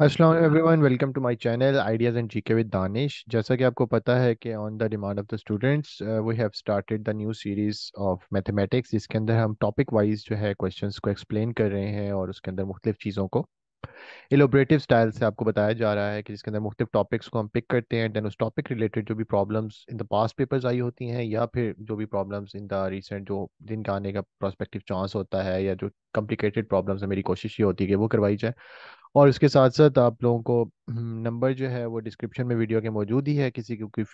अस्सलाम everyone welcome to my channel ideas and GK with Danish जैसा कि आपको पता है कि on the demand of the students we have started the new series of mathematics जिसके अंदर हम टॉपिक वाइज जो है क्वेश्चंस को एक्सप्लेन कर रहे हैं और उसके अंदर मुख्तु चीज़ों को एलोब्रेटिव स्टाइल से आपको बताया जा रहा है कि जिसके अंदर मुख्तु टॉपिक्स को हम पिक करते हैं दैन उस टॉपिक रिलेटेड जो भी problems in the past papers आई होती हैं या फिर जो भी प्रॉब्लम्स इन द रिसेंट जो का आने का प्रोस्पेक्टिव चांस होता है या जो कॉम्प्लिकेटेड प्रॉब्लम्स है मेरी कोशिश ये होती है कि वो करवाई जाए और इसके साथ साथ आप लोगों को हम्म, नंबर जो है वो डिस्क्रिप्शन में वीडियो के मौजूद ही है किसी की कोई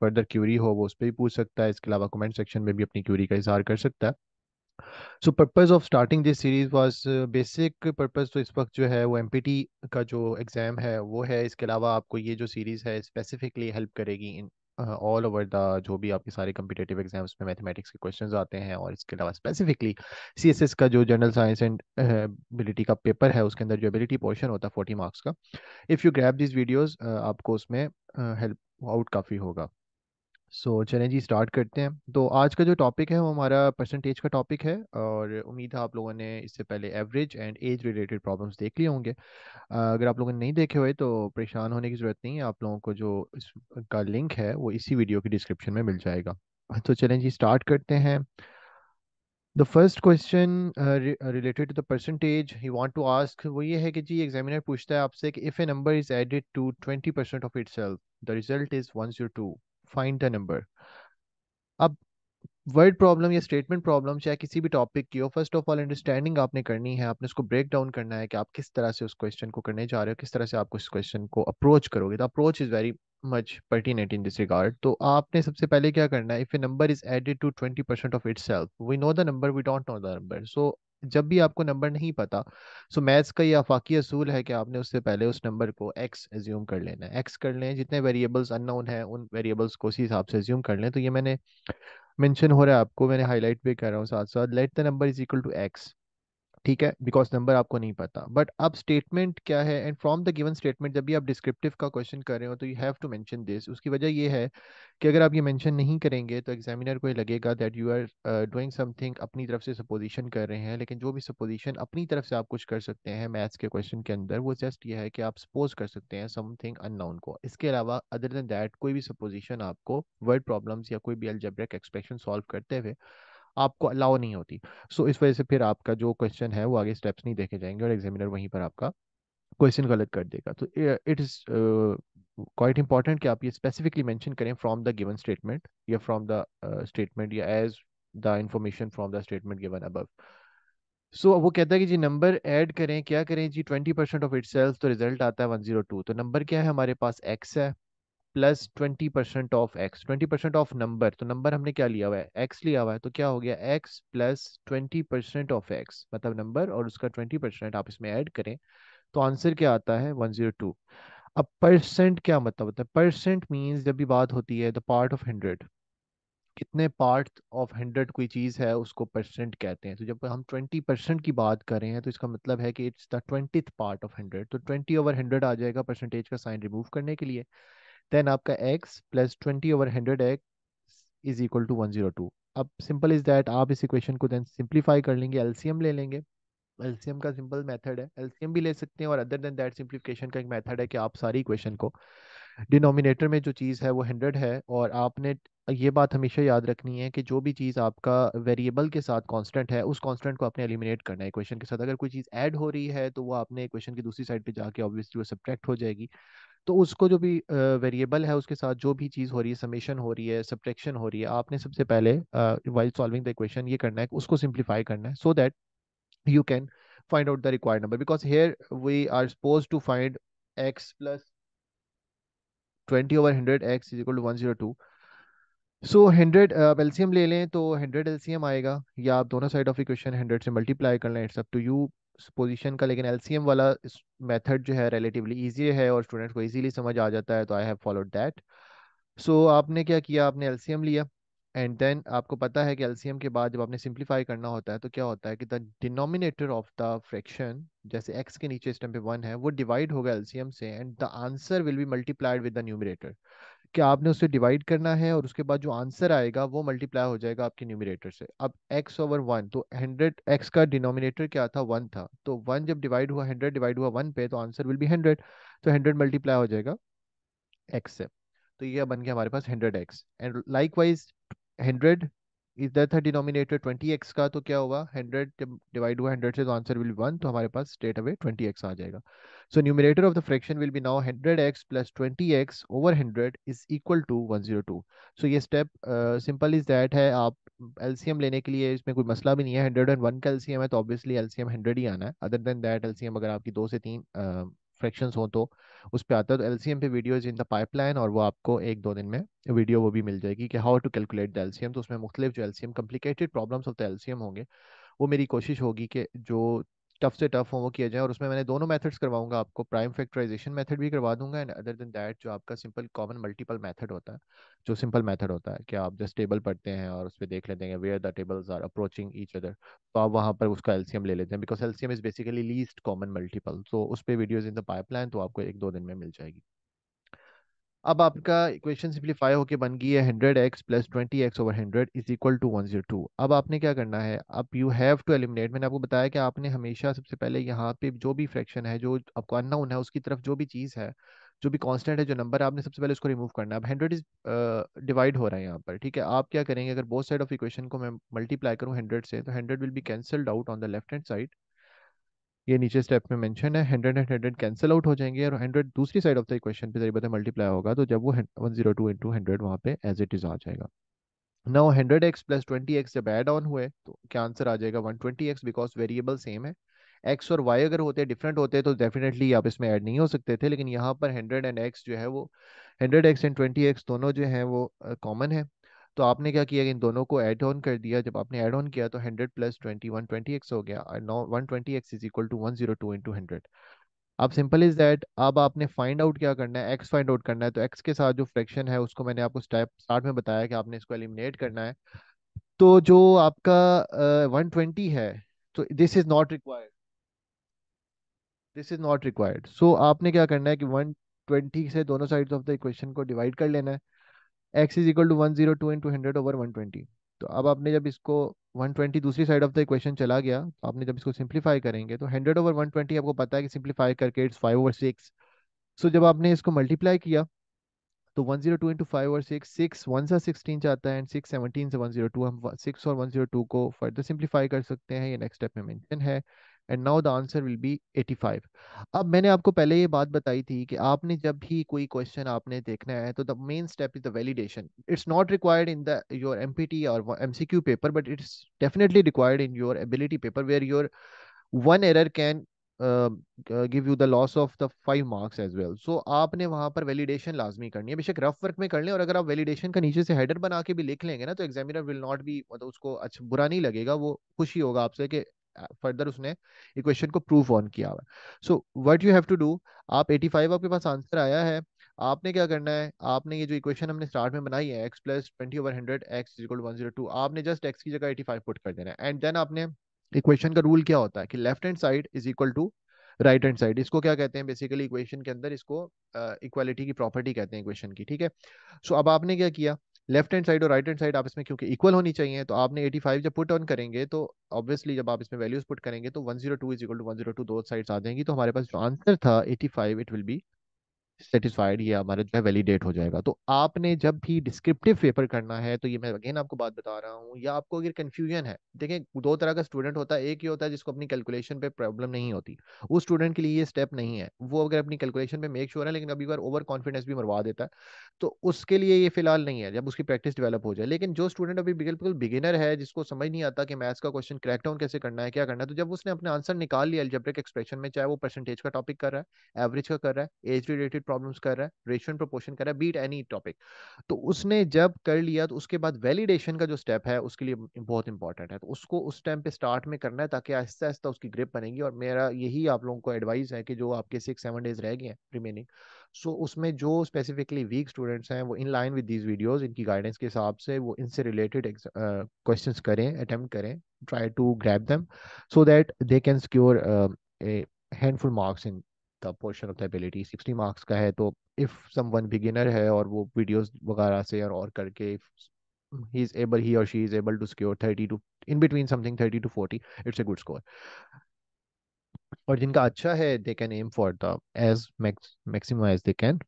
फर्दर क्यूरी हो वो उस पर भी पूछ सकता है इसके अलावा कमेंट सेक्शन में भी अपनी क्यूरी का इजहार कर सकता है so purpose of starting this series was basic purpose तो इस वक्त जो है वो एम का जो एग्ज़ाम है वो है इसके अलावा आपको ये जो सीरीज़ है स्पेसिफिकली हेल्प करेगी इन ऑल ओवर द जो भी आपके सारे कम्पिटेटिव एग्जाम्स में मैथमेटिक्स के क्वेश्चन आते हैं और इसके अलावा स्पेसिफिकली सी एस एस का जो जनरल साइंस एंड एबिलिटी का पेपर है उसके अंदर जो एबिलिटी पोर्शन होता है फोर्टी मार्क्स का if you grasp this videos आपको उसमें हेल्प आउट काफ़ी होगा सो so, चलें जी स्टार्ट करते हैं तो आज का जो टॉपिक है वो हमारा परसेंटेज का टॉपिक है और उम्मीद है आप लोगों ने इससे पहले average and age related problems देख लिए होंगे अगर आप लोगों ने नहीं देखे हुए तो परेशान होने की ज़रूरत नहीं है आप लोगों को जो इसका लिंक है वो इसी वीडियो की डिस्क्रिप्शन में मिल जाएगा तो चलें जी स्टार्ट करते हैं the first question related to the percentage you percentage to ask वो ये है कि जी एग्जामिनर पूछता है आपसे कि if a number is added to 20% the result is one zero to find the number अब वर्ड प्रॉब्लम या स्टेटमेंट प्रॉब्लम चाहे किसी भी टॉपिक की हो फर्स्ट ऑफ ऑल अंडरस्टैंडिंग आपने करनी है आपने उसको ब्रेक डाउन करना है कि आप किस तरह से उस क्वेश्चन को करने जा रहे हो किस तरह से आप उस क्वेश्चन को अप्रोच करोगे तो approach is very much pertinent in this regard तो आपने सबसे पहले क्या करना है if a number is added to twenty percent of itself we know the number we don't know the number so जब भी आपको नंबर नहीं पता सो मैथ्स का ये अफाकी असूल है कि आपने उससे पहले उस नंबर को एक्स एज्यूम कर लेना है एक्स कर लें जितने वेरिएबल्स अननोन हैं उन वेरिएबल्स को उसी हिसाब से एज्यूम कर लें तो ये मैंने मेंशन हो रहा है आपको मैंने हाईलाइट भी कर रहा हूँ साथ साथ let the number is equal to X ठीक है बिकॉज नंबर आपको नहीं पता बट अब स्टेटमेंट क्या है and from the given statement जब भी आप डिस्क्रिप्टिव का क्वेश्चन कर रहे हो तो you have to mention this उसकी वजह ये है कि अगर आप ये मेंशन नहीं करेंगे तो एग्जामिनर को ये लगेगा that you are doing something अपनी तरफ से सपोजिशन कर रहे हैं लेकिन जो भी सपोजिशन अपनी तरफ से आप कुछ कर सकते हैं मैथ्स के क्वेश्चन के अंदर वो जस्ट ये है कि आप सपोज कर सकते हैं समथिंग अननाउन को इसके अलावा अदर देन दैट कोई भी सपोजिशन आपको वर्ड प्रॉब्लम्स या कोई भी एल्जेब्रिक एक्सप्रेशन सॉल्व करते हुए आपको अलाउ नहीं होती सो so, इस वजह से फिर आपका जो क्वेश्चन है वो आगे स्टेप्स नहीं देखे जाएंगे और एग्जामिनर वहीं पर आपका क्वेश्चन गलत कर देगा तो इट इज़ क्वाइट इंपॉर्टेंट कि आप ये स्पेसिफिकली मैंशन करें फ्रॉम द गिवन स्टेटमेंट या फ्रॉम द स्टेटमेंट या as the information from the statement given above so so, वो कहता है कि जी नंबर ऐड करें क्या करें जी twenty percent of itself तो रिजल्ट आता है वन जीरो टू तो नंबर क्या है हमारे पास एक्स है plus twenty percent of X twenty percent of number तो नंबर हमने क्या लिया हुआ है एक्स लिया हुआ है तो क्या हो गया X plus twenty percent of X मतलब नंबर और उसका ट्वेंटी परसेंट आप इसमें ऐड करें तो आंसर क्या आता है वन जीरो टू अब परसेंट क्या मतलब होता है परसेंट मीन्स जब भी बात होती है द पार्ट ऑफ हंड्रेड कितने पार्ट ऑफ हंड्रेड कोई चीज़ है उसको परसेंट कहते हैं तो जब हम ट्वेंटी परसेंट की बात कर रहे हैं तो इसका मतलब है कि it's the twenty part of hundred तो ट्वेंटी ओवर हंड्रेड आ जाएगा परसेंटेज का साइन रिमूव करने के लिए देन आपका X plus twenty over hundred X is equal to one zero two अब सिंपल इज दैट आप इस इक्वेशन को देन सिंप्लीफाई कर लेंगे एलसीएम ले लेंगे एलसीएम का सिंपल मेथड है एलसीएम भी ले सकते हैं और अदर देन दैट सिंप्लीफिकेशन का एक मेथड है कि आप सारी इक्वेशन को डिनोमिनेटर में जो चीज़ है वो हंड्रेड है और आपने ये बात हमेशा याद रखनी है कि जो भी चीज़ आपका वेरिएबल के साथ कांस्टेंट है उस कांस्टेंट को आपने एलिमिनेट करना है इक्वेशन के साथ अगर कोई चीज़ ऐड हो रही है तो वो आपने इक्वेशन की दूसरी साइड पे जाके ऑब्वियसली वो सब्ट्रैक्ट हो जाएगी तो उसको जो भी वेरिएबल है उसके साथ जो भी चीज़ हो रही है समेशन हो रही है सब्ट्रैक्शन हो रही है आपने सबसे पहले वाइल सॉल्विंग द इक्वेशन ये करना है उसको सिंप्लीफाई करना है so that you can find out the required number because here we are supposed to find x plus 20 over 100 x two one zero two so hundred LCM ले लें तो hundred LCM आएगा या आप दोनों साइड ऑफ इक्वेशन हंड्रेड से multiply कर लें it's up to you position का लेकिन एल्सीयम वाला मेथड जो है रिलेटिवली ईजी है और स्टूडेंट्स को इजीली समझ आ जाता है तो I have followed that so आपने क्या किया आपने एल्सीयम लिया एंड देन आपको पता है कि एल्सीयम के बाद जब आपने सिंप्लीफाई करना होता है तो क्या होता है कि the denominator of the fraction जैसे एक्स के नीचे इस टाइम पे वन है वो डिवाइड होगा एलसीएम से and the answer will be multiplied with the numerator कि आपने उसे डिवाइड करना है और उसके बाद जो आंसर आएगा वो मल्टीप्लाई हो जाएगा आपके न्यूमिनेटर से अब x ओवर वन तो हंड्रेड एक्स का डिनोमिनेटर क्या था वन था तो वन जब डिवाइड हुआ हंड्रेड डिवाइड हुआ वन पे तो आंसर विल बी हंड्रेड तो हंड्रेड मल्टीप्लाई हो जाएगा एक्स से तो ये बन गया हमारे पास hundred X and likewise hundred इधर था डिनोमिनेटर ट्वेंटी एक्स का तो क्या हुआ 100 डिवाइड हुआ हंड्रेड से तो आंसर विल वन तो हमारे पास स्टेट अवे ट्वेंटी एक्स आ जाएगा so numerator of the fraction will be now hundred X plus twenty X over hundred is equal to one zero two so ये step simple is that है आप LCM लेने के लिए इसमें कोई मसला भी नहीं है हंड्रेड एंड वन का एलसीएम है तो ऑब्वियसली एलसीएम हंड्रेड ही आना है अदर देन दैट एलसीएम अगर आपकी दो से तीन uh, फ्रैक्शंस हो तो उस पर आता है तो एम पे video is in the pipeline और वो आपको एक दो दिन में वीडियो वो भी मिल जाएगी कि how to calculate the M तो उसमें मुख्तलिफ जो um complicated problems of the M होंगे वो मेरी कोशिश होगी कि जो टफ से टफ होमवर्क किया जाए और उसमें मैंने दोनों मेथड्स करवाऊंगा आपको प्राइम फैक्टराइजेशन मेथड भी करवा दूंगा एंड अदर देन दैट जो आपका सिंपल कॉमन मल्टीपल मेथड होता है जो सिंपल मेथड होता है कि आप जस्ट टेबल पढ़ते हैं और उस पर देख लेते हैं where the tables are approaching each other तो आप वहाँ पर उसका एल्सियम ले लेते हैं because LCM is basically least common multiple तो उस पर वीडियोज इन द पाइपलाइन तो आपको एक दो दिन में मिल जाएगी अब आपका इक्वेशन सिंप्लीफाई होके बन गई है hundred X plus twenty X over hundred is equal to one zero two अब आपने क्या करना है अब यू हैव टू एलिमिनेट मैंने आपको बताया कि आपने हमेशा सबसे पहले यहाँ पे जो भी फ्रैक्शन है जो आपको अननाउन है उसकी तरफ जो भी चीज़ है जो भी कांस्टेंट है जो नंबर है आपने सबसे पहले उसको रिमूव करना है अब हंड्रेड इज डिवाइड हो रहा है यहाँ पर ठीक है आप क्या करेंगे अगर बोथ साइड ऑफ इक्वेशन को मैं मल्टीप्लाई करूँ हंड्रेड से तो hundred will be cancelled out on the left hand side ये नीचे स्टेप में मेंशन है hundred and hundred cancel out हो जाएंगे और हंड्रेड दूसरी साइड ऑफ द इक्वेशन पे जरिए मल्टीप्लाई होगा तो जब वो one zero two into hundred वहाँ पे एज इट इज आ जाएगा now hundred X plus twenty X जब एड ऑन हुए तो क्या आंसर आ जाएगा one twenty X because variable same है एक्स और वाई अगर होते डिफरेंट होते तो डेफिनेटली आप इसमें ऐड नहीं हो सकते थे लेकिन यहाँ पर हंड्रेड एंड एक्स जो है वो hundred X and twenty X दोनों जो है वो कॉमन uh, है तो आपने क्या किया इन दोनों को एड ऑन कर दिया जब आपने एड ऑन किया तो हंड्रेड प्लस ट्वेंटी हो गया X is equal to one zero two into hundred अब सिंपल इज दैट अब आपने फाइंड आउट क्या करना है एक्स फाइंड आउट करना है तो एक्स के साथ जो फ्रैक्शन है उसको मैंने आपको स्टेप स्टार्ट में बताया कि आपने इसको एलिमिनेट करना है तो जो आपका वन uh, ट्वेंटी है तो this is not required this is not required so आपने क्या करना है कि वन ट्वेंटी से दोनों साइड ऑफ द इक्वेशन को डिवाइड कर लेना है X is equal to one zero two into hundred over one twenty तो अब आपने जब इसको वन ट्वेंटी दूसरी साइड ऑफ द इक्वेशन चला गया तो आपने जब इसको सिंप्लीफाई करेंगे तो हंड्रेड ओवर वन ट्वेंटी आपको पता है कि सिंप्लीफाई करके it's five over six so जब आपने इसको मल्टीप्लाई किया तो one zero two into five और सिक्स सिक्स वन सा सिक्सटीन जाता है एंड सिक्स सेवनटीन से वन जीरो टू हम सिक्स और वन जीरो टू को फर्दर सिंप्लीफाई कर सकते हैं ये नेक्स्ट स्टेप में मेंशन है and now the answer will be 85 अब मैंने आपको पहले ये बात बताई थी कि आपने जब भी कोई क्वेश्चन आपने देखना है तो the main step is the validation it's not required in the your MPT और MCQ paper but it's definitely required in your ability paper where your one error can give you the loss of the five marks as well so आपने वहां पर validation लाजमी करनी है बेशक rough work में कर लें और अगर आप वैलिडेशन का नीचे से हेडर बना के भी लिख लेंगे ना तो एग्जामिनर विल नॉट भी मतलब उसको अच्छा बुरा नहीं लगेगा वो खुशी होगा आपसे कि फर्दर uh, उसने इक्वेशन को प्रूव ऑन किया हुआ so what you have to do आप 85 आपके पास आंसर आया है आपने क्या करना है आपने ये जो इक्वेशन हमने स्टार्ट में बनाई है X plus twenty over hundred X equal one zero two आपने जस्ट एक्स की जगह एटी फाइव पुट कर देना है एंड देन आपने इक्वेशन का रूल क्या होता है कि left hand side is equal to right hand side इसको क्या कहते हैं बेसिकली इक्वेशन के अंदर इसको इक्वालिटी uh, की प्रॉपर्टी कहते हैं इक्वेशन की ठीक है सो so, अब आपने क्या किया लेफ्ट हैंड साइड और राइट हैंड साइड आप इसमें क्योंकि इक्वल होनी चाहिए तो आपने 85 जब पुट ऑन करेंगे तो ऑब्वियसली जब आप इसमें वैल्यूज पुट करेंगे तो 102 इज इक्वल टू 102 दो साइड्स आ जाएंगी तो हमारे पास जो आंसर था 85 इट विल बी सेटिस्फाइड ये हमारा जो है वैलिडेट हो जाएगा तो आपने जब भी डिस्क्रिप्टिव पेपर करना है तो ये मैं अगेन आपको बात बता रहा हूँ या आपको अगर कन्फ्यूजन है देखें दो तरह का स्टूडेंट होता है एक ही होता है जिसको अपनी कैलकुलेशन पे प्रॉब्लम नहीं होती उस स्टूडेंट के लिए ये स्टेप नहीं है वो अगर अपनी कैलकुलेशन पे मेक श्योर है लेकिन अभी बार ओवर कॉन्फिडेंस भी मरवा देता है तो उसके लिए ये फिलहाल नहीं है जब उसकी प्रैक्टिस डेवलप हो जाए लेकिन जो स्टूडेंट अभी बिल्कुल बिगिनर है जिसको समझ नहीं आता कि मैथ्स का क्वेश्चन क्रैक डाउन कैसे करना है क्या करना है तो जब उसने अपने आंसर निकाल लिया एल्जेब्रिक एक्सप्रेशन में चाहे वो परसेंटेज का टॉपिक कर रहा है एवरेज का कर रहा है एज रिलेटेड रिलेटेड प्रॉब्लम्स कर रहा है रेशन प्रोपोर्शन कर रहा है बीट एनी टॉपिक तो उसने जब कर लिया तो उसके बाद वैलिडेशन का जो स्टेप है उसके लिए बहुत इंपॉर्टेंट है तो उसको उस टाइम पे स्टार्ट में करना है ताकि आहिस्ता आहिस्ता उसकी ग्रिप बनेगी और मेरा यही आप लोगों को एडवाइस है कि जो आपके सिक्स सेवन डेज रह गए हैं रिमेनिंग सो so, उसमें जो स्पेसिफिकली वीक स्टूडेंट्स हैं वो in line with these videos इनकी गाइडेंस के हिसाब से वो इनसे रिलेटेड क्वेश्चन करें अटेम्प्ट करें try to grasp them so that they can secure a handful marks in the portion of the ability sixty marks का है तो इफ़ सम वन बिगिनर है और वो वीडियोस वगैरह से और, और करके ही इज़ एबल ही और she is able to secure thirty two in between something thirty to forty it's a good score और जिनका अच्छा है they can aim for the as maximum as they can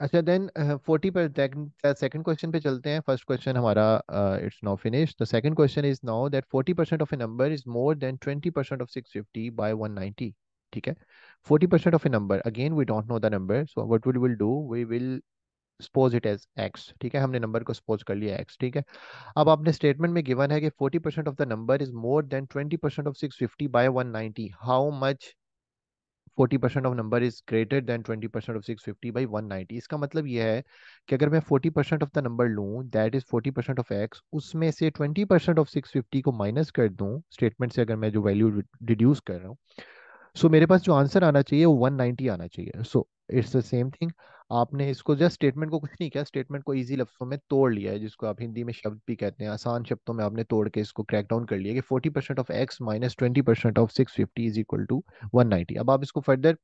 अच्छा than forty uh, पर second question uh, पे चलते हैं first question हमारा it's now finish the second question is now that forty percent of a number is more than twenty percent of six fifty by one ninety ठीक है forty percent of a number again we don't know the number so what will will do we will suppose it as x ठीक है हमने number को suppose कर लिया x ठीक है अब आपने स्टेटमेंट में गिवन है कि forty percent of the number is more than twenty percent of six fifty by one ninety how much forty percent of number is greater than twenty percent of six fifty by one ninety इसका मतलब यह है कि अगर मैं forty percent of the number लूँ that is forty percent of x उसमें से twenty percent of six fifty को माइनस कर दूँ स्टेटमेंट से अगर मैं जो वैल्यू डिड्यूस कर रहा हूँ सो so, मेरे पास जो आंसर आना चाहिए वो 190 आना चाहिए so it's the same thing आपने इसको जस्ट स्टेटमेंट को कुछ नहीं किया स्टेटमेंट को इजी लफ्जों में तोड़ लिया है जिसको आप हिंदी में शब्द भी कहते हैं आसान शब्दों में आपने तोड़ के इसको क्रैक डाउन कर लिया कि 40 percent of x minus twenty percent of six fifty is equal to one ninety अब आप इसको फर्दर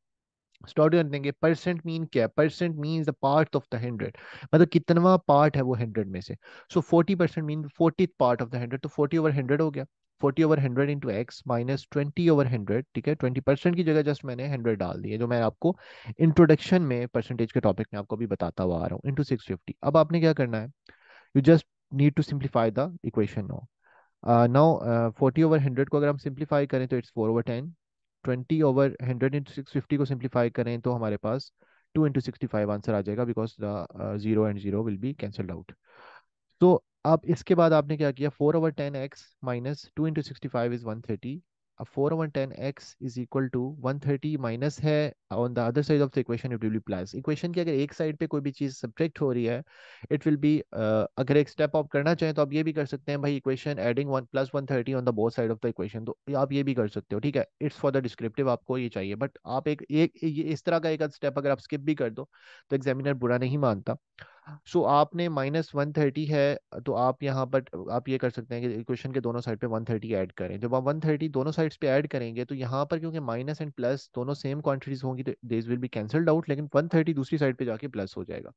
स्टार्ट कर देंगे परसेंट मीन क्या है percent mean the part of the hundred मतलब कितना पार्ट है वो हंड्रेड में से so forty percent mean forty part of the hundred तो फोर्टी ओवर हंड्रेड हो गया 40 over 100 into x minus 20 over 100 ठीक है 20 परसेंट की जगह जस्ट मैंने 100 डाल दिए जो मैं आपको इंट्रोडक्शन में परसेंटेज के टॉपिक में आपको भी बताता हुआ आ रहा हूँ इंटू सिक्स अब आपने क्या करना है you just need to simplify the equation no now 40 over 100 को अगर हम सिंप्लीफाई करें तो it's 4 over 10 20 over 100 into six को सिंप्लीफाई करें तो हमारे पास 2 इंटू सिक्सटी आंसर आ जाएगा because the zero and zero will be cancelled out तो अब इसके बाद आपने क्या किया four over ten x minus two into sixty five is one thirty अब four over ten x is equal to one thirty minus है on the other side of the equation it will be plus equation की अगर एक side पे कोई भी चीज़ subject हो रही है इट विल बी अगर एक स्टेप आप करना चाहें तो आप ये भी कर सकते हैं भाई equation adding one plus one thirty on the both side of the equation तो आप ये भी कर सकते हो ठीक है इट्स फॉर द डिस्क्रिप्टिव आपको ये चाहिए बट आप एक, एक, एक इस तरह का एक स्टेप अगर आप स्किप भी कर दो तो एग्जामिनर बुरा नहीं मानता सो so, आपने माइनस वन थर्टी है तो आप यहाँ पर आप ये कर सकते हैं कि इक्वेशन के दोनों साइड पे वन थर्टी ऐड करें जब आप वन थर्टी दोनों साइड्स पे ऐड करेंगे तो यहाँ पर क्योंकि माइनस एंड प्लस दोनों सेम क्वांटिटीज होंगी तो these will be cancelled out लेकिन वन थर्टी दूसरी साइड पे जाके प्लस हो जाएगा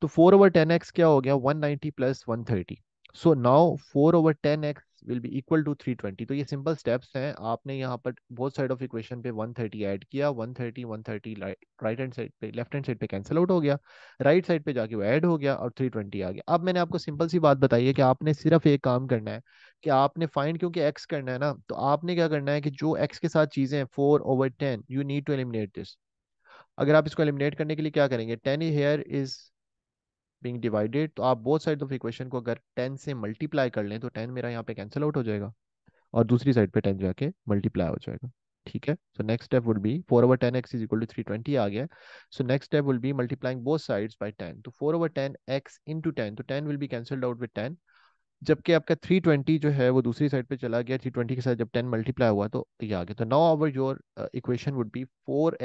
तो फोर ओवर टेन एक्स क्या हो गया one ninety plus one thirty so now four over ten x will be equal to three twenty तो ये सिंपल स्टेप्स हैं आपने यहाँ पर बोथ साइड ऑफ इक्वेशन पे वन थर्टी एड किया one thirty one thirty right hand side पे left hand side पे कैंसिल आउट हो गया राइट right साइड पे जाके वो एड हो गया और थ्री ट्वेंटी आ गया अब मैंने आपको सिंपल सी बात बताई है कि आपने सिर्फ एक काम करना है कि आपने फाइंड क्योंकि एक्स करना है ना तो आपने क्या करना है कि जो एक्स के साथ चीज़ें हैं four over ten you need to eliminate this अगर आप इसको एलिमिनेट करने के लिए क्या करेंगे ten here is being divided तो आप both sides of equation को अगर 10 से multiply कर लें तो 10 मेरा यहाँ पे cancel out हो जाएगा और दूसरी साइड पे 10 जाके multiply हो जाएगा ठीक है so next step would be 4 over 10x is equal to 320 आ गया so next step will be multiplying both sides by 10 तो 4 ओवर 10x इनटू 10 तो 10 will be cancelled out with 10 जबकि आपका 320 जो है वो दूसरी साइड पे चला गया 320 के साथ जब 10 मल्टीप्लाई हुआ तो ये आ गया तो now over your equation would be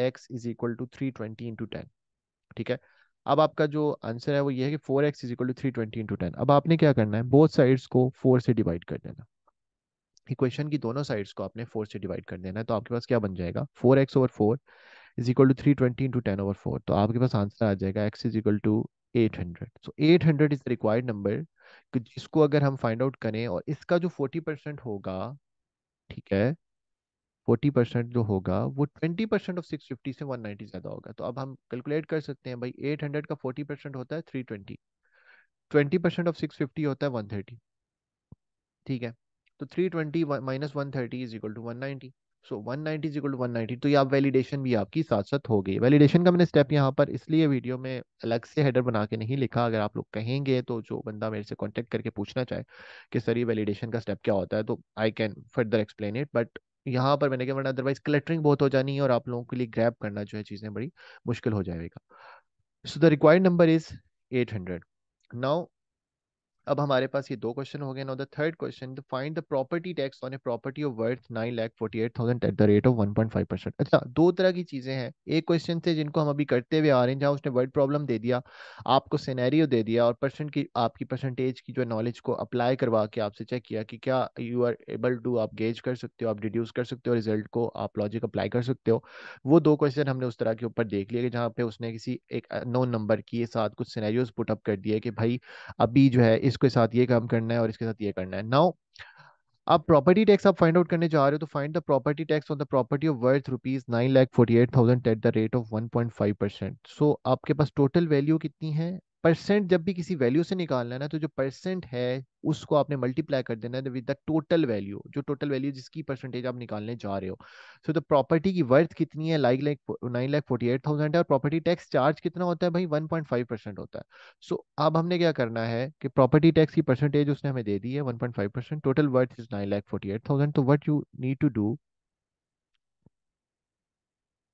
x is equal to 320 into 10 ठीक है अब आपका जो आंसर है वो ये है कि four x is equal to three twenty into ten अब आपने क्या करना है बोथ साइड्स को फोर से डिवाइड कर देना इक्वेशन की दोनों साइड्स को आपने फोर से डिवाइड कर देना है तो आपके पास क्या बन जाएगा four x over four is equal to three twenty into ten over four तो आपके पास आंसर आ जाएगा x is equal to eight hundred so eight hundred is the required number जिसको अगर हम फाइंड आउट करें और इसका जो फोर्टी परसेंट होगा ठीक है फोर्टी परसेंट जो होगा वो twenty percent of six fifty से वन नाइन्टी ज़्यादा होगा तो अब हम कैलकुलेट कर सकते हैं भाई एट हंड्रेड का फोर्टी परसेंट होता है three twenty twenty percent of six fifty होता है वन थर्टी ठीक है तो three twenty minus one thirty is equal to one ninety so one ninety is equal to one ninety तो ये आप वैलिडेशन भी आपकी साथ साथ हो गई वैलिडेशन का मैंने स्टेप यहाँ पर इसलिए वीडियो में अलग से हेडर बना के नहीं लिखा अगर आप लोग कहेंगे तो जो बंदा मेरे से कॉन्टेक्ट करके पूछना चाहे कि सर ये वैलिडेशन का स्टेप क्या होता है तो I can further explain it but यहाँ पर मैंने कहा वरना अदरवाइज क्लटरिंग बहुत हो जानी है और आप लोगों के लिए ग्रैप करना जो है चीज़ें बड़ी मुश्किल हो जाएगा so the required number is eight hundred now अब हमारे पास ये दो क्वेश्चन हो गए now the third question to find the property tax on a property of worth nine lakh forty eight thousand at the rate of one point five percent अच्छा दो तरह की चीजें हैं एक क्वेश्चन थे जिनको हम अभी करते हुए आ रहे हैं जहाँ उसने वर्ड प्रॉब्लम दे दिया आपको सिनेरियो दे दिया और परसेंट की आपकी परसेंटेज की जो नॉलेज को अप्लाई करवा के आपसे चेक किया कि क्या यू आर एबल टू आप गेज कर सकते हो आप डिड्यूस कर सकते हो रिजल्ट को आप लॉजिक अप्लाई कर सकते हो वो दो क्वेश्चन हमने उस तरह के ऊपर देख लिया जहाँ पे उसने किसी एक नो नंबर के साथ कुछ सिनेरियोज पुटअप कर दिए कि भाई अभी जो है इस इसके साथ ये काम करना है और इसके साथ ये करना है नाउ आप प्रॉपर्टी टैक्स आप फाइंड आउट करने जा रहे हो तो find the property tax on the property of worth rupees nine lakh forty eight thousand at the rate of one point five percent so आपके पास टोटल वैल्यू कितनी है परसेंट जब भी किसी वैल्यू से निकालना है ना तो जो परसेंट है उसको आपने मल्टीप्लाई कर देना है विद द टोटल वैल्यू जो टोटल वैल्यू जिसकी परसेंटेज आप निकालने जा रहे हो सो द प्रॉपर्टी की वर्थ कितनी है like like nine lakh forty eight thousand है और प्रॉपर्टी टैक्स चार्ज कितना होता है भाई वन पॉइंट फाइव परसेंट होता है सो so, अब हमने क्या करना है कि प्रॉपर्टी टैक्स की परसेंटेज उसने हमें दे दी है one point five percent total worth is nine lakh forty eight thousand तो what you need to do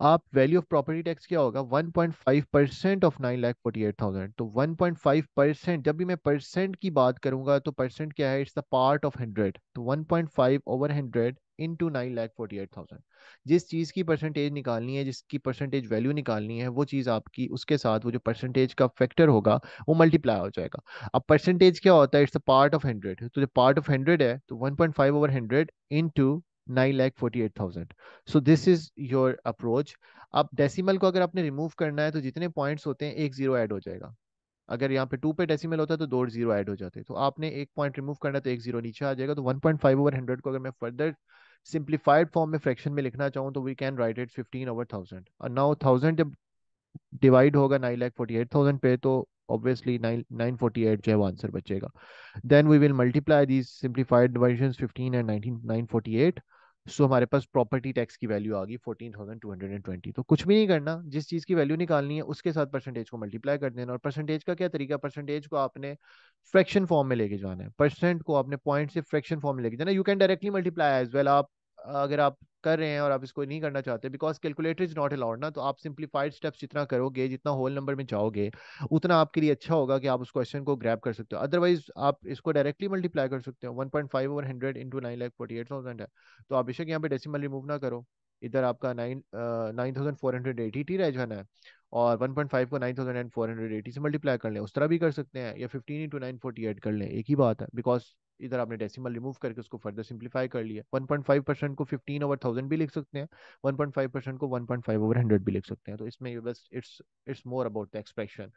आप वैल्यू ऑफ प्रॉपर्टी टैक्स क्या होगा 1.5 percent of nine lakh forty eight thousand तो 1.5 परसेंट जब भी मैं परसेंट की बात करूंगा तो परसेंट क्या है it's the part of hundred तो 1.5 over hundred into nine lakh forty eight thousand जिस चीज़ की परसेंटेज निकालनी है जिसकी परसेंटेज वैल्यू निकालनी है वो चीज़ आपकी उसके साथ वो जो परसेंटेज का फैक्टर होगा वो मल्टीप्लाई हो जाएगा अब परसेंटेज क्या होता है it's the part of hundred तो जो पार्ट ऑफ हंड्रेड है तो one point five over hundred into nine lakh forty eight thousand so this is your approach अब डेसिमल को अगर आपने रिमूव करना है तो जितने पॉइंट्स होते हैं एक जीरो ऐड हो जाएगा अगर यहाँ पे टू पे डेसिमल होता है तो दो जीरो ऐड हो जाते हैं तो आपने एक पॉइंट रिमूव करना है तो एक जीरो नीचे आ जाएगा तो one point five over hundred को अगर मैं फर्दर सिंप्लीफाइड फॉर्म में फ्रैक्शन में लिखना चाहूँ तो we can write it fifteen over thousand और नाउ थाउजेंड जब डिवाइड होगा nine lakh forty eight thousand पे तो obviously 9 948 जो है वो आंसर बचेगा then we will multiply these simplified 15 and 19 948 so हमारे पास प्रॉपर्टी टैक्स की वैल्यू आ गई fourteen thousand two hundred and twenty तो कुछ भी नहीं करना जिस चीज़ की वैल्यू निकालनी है उसके साथ परसेंटेज को मल्टीप्लाई कर देना और परसेंटेज का क्या तरीका परसेंटेज को आपने फ्रैक्शन फॉर्म में लेके जाना है परसेंट को आपने पॉइंट से फ्रैक्शन फॉर्म में लेके जाना you can directly multiply as well आप अगर आप कर रहे हैं और आप इसको नहीं करना चाहते because calculator is not allowed ना तो आप सिंप्लीफाइड स्टेप्स जितना करोगे जितना होल नंबर में जाओगे उतना आपके लिए अच्छा होगा कि आप उस क्वेश्चन को ग्रैप कर सकते हो अदरवाइज आप इसको डायरेक्टली मल्टीप्लाई कर सकते हो वन पॉइंट फाइव और hundred into nine lakh forty eight thousand है तो आप बेशक यहाँ पे डेसिमल रिमूव ना करो इधर आपका nine nine thousand four hundred eighty रह जाना है और फाइव को nine thousand and four hundred eighty से मल्टीप्लाई कर लें उस तरह भी कर सकते हैं या fifteen into nine forty eight कर लें एक ही बात है बिकॉज इधर आपने डेसिमल रिमूव करके उसको फर्दर सिंप्लीफाई कर लिया 1.5 परसेंट को 15 ओवर थाउजेंड भी लिख सकते हैं 1.5 परसेंट को 1.5 ओवर हंड्रेड भी लिख सकते हैं तो इसमें बस it's it's more about the expression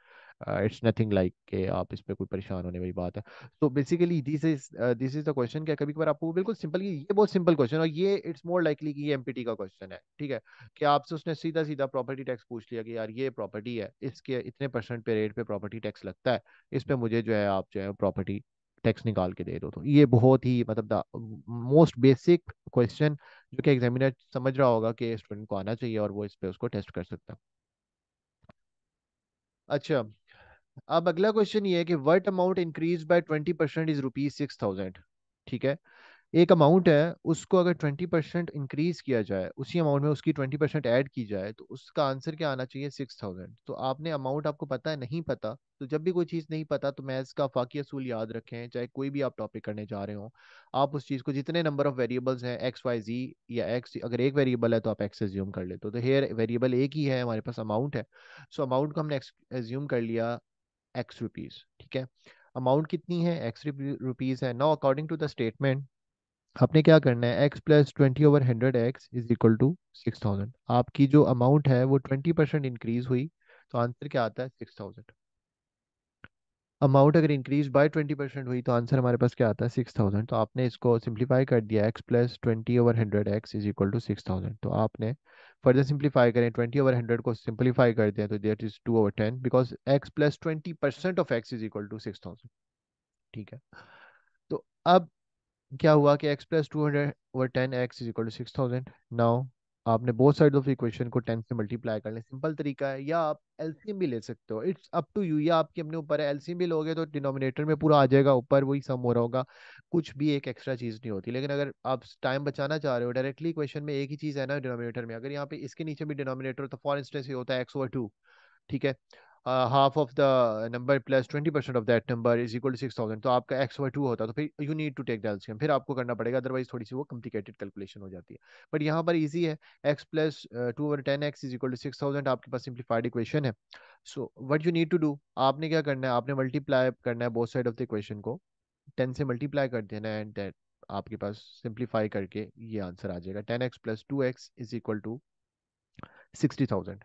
it's nothing like के आप इस पर कोई परेशान होने वाली बात है तो basically this is this is the question क्या कभी कभार आपको बिल्कुल सिंपल ये बहुत सिंपल क्वेश्चन और ये इट्स मोर लाइकली कि ये एम का क्वेश्चन है ठीक है कि आपसे उसने सीधा सीधा प्रॉपर्टी टैक्स पूछ लिया कि यार ये प्रॉपर्टी है इसके इतने परसेंट पे रेट पे प्रॉपर्टी टैक्स लगता है इस पर मुझे जो है आप जो है प्रॉपर्टी टेक्स्ट निकाल के दे दो तो ये बहुत ही मतलब मोस्ट बेसिक क्वेश्चन जो कि एग्जामिनर समझ रहा होगा कि स्टूडेंट को आना चाहिए और वो इस पे उसको टेस्ट कर सकता अच्छा अब अगला क्वेश्चन ये है कि what amount increase by twenty percent is rupees six thousand ठीक है एक अमाउंट है उसको अगर ट्वेंटी परसेंट इंक्रीज किया जाए उसी अमाउंट में उसकी ट्वेंटी परसेंट ऐड की जाए तो उसका आंसर क्या आना चाहिए सिक्स थाउजेंड तो आपने अमाउंट आपको पता है नहीं पता तो जब भी कोई चीज़ नहीं पता तो मैथ्स का फाकी असूल याद रखें चाहे कोई भी आप टॉपिक करने जा रहे हो आप उस चीज़ को जितने नंबर ऑफ वेरिएबल्स हैं एक्स वाई जी या एक्स अगर एक वेरिएबल है तो आप एक्स एज्यूम कर लेते हो तो हेयर तो वेरिएबल एक ही है हमारे पास अमाउंट है सो अमाउंट को हमने एज्यूम कर लिया एक्स रुपीज़ ठीक है अमाउंट कितनी है एक्स रुपीज़ है now according to the statement आपने क्या करना है X plus twenty over hundred X is equal to six thousand आपकी जो अमाउंट है वो ट्वेंटी परसेंट इंक्रीज हुई तो आंसर क्या आता है सिक्स थाउजेंड अमाउंट अगर इंक्रीज बाय ट्वेंटी परसेंट हुई तो आंसर हमारे पास क्या आता है सिक्स थाउजेंड तो आपने इसको सिंप्लीफाई कर दिया X plus twenty over hundred X is equal to six thousand तो आपने फर्दर सिंप्लीफाई करें ट्वेंटी ओवर हंड्रेड को सिंप्लीफाई कर दिया तो that is two over ten because X plus twenty percent of X is equal to six thousand ठीक है तो अब क्या हुआ कि x plus two hundred over ten x is equal to six thousand now आपने बोथ साइड ऑफ इक्वेशन को ten से मल्टीप्लाई कर सिंपल तरीका है या आप एलसीएम भी ले सकते हो इट्स अप टू यू या आपके अपने ऊपर है एलसीएम भी लोगे तो डिनोमिनेटर में पूरा आ जाएगा ऊपर वही सम हो रहा होगा कुछ भी एक एक्स्ट्रा चीज़ नहीं होती लेकिन अगर आप टाइम बचाना चाह रहे हो डायरेक्टली इक्वेशन में एक ही चीज़ है ना डिनोमिनेटर में अगर यहाँ पे इसके नीचे भी डिनोमिनेटर तो फॉर इंस्टेंस ये होता है एक्स ओवर टू ठीक है half of the number plus twenty percent of that number is equal to six thousand तो आपका एक्स वाई टू होता है तो फिर you need to take the एल्सियम फिर आपको करना पड़ेगा अदरवाइज थोड़ी सी वो कॉम्प्लिकेटेड कैलकुलेशन हो जाती है बट यहाँ पर ईजी है एक्स प्लस टू और ten x is equal to six thousand आपके पास सिंप्लीफाइड इक्वेशन है so what you need to do आपने क्या करना है आपने मल्टीप्लाई करना है both side of the equation को टेन से मल्टीप्लाई कर देना है एंड दैट आपके पास सिंप्लीफाई करके ये आंसर आ जाएगा ten X plus two X is equal to sixty thousand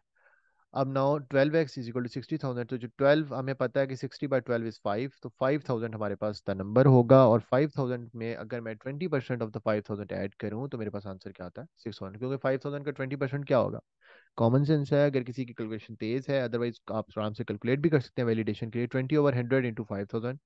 अब now twelve X is equal to sixty thousand तो जो ट्वेल्व हमें पता है कि sixty by twelve is five तो फाइव थाउजेंड हमारे पास द नंबर होगा और फाइव थाउजेंड में अगर मैं twenty percent of the five thousand add करूँ तो मेरे पास आंसर क्या आता है सिक्स थाउजेंड क्योंकि फाइव थाउजेंड का ट्वेंटी परसेंट क्या होगा कॉमन सेंस है अगर किसी की कैलकुलेशन तेज है अदरवाइज आप आराम से कैलकुलेट भी कर सकते हैं वैलिडेशन के लिए twenty over hundred into five thousand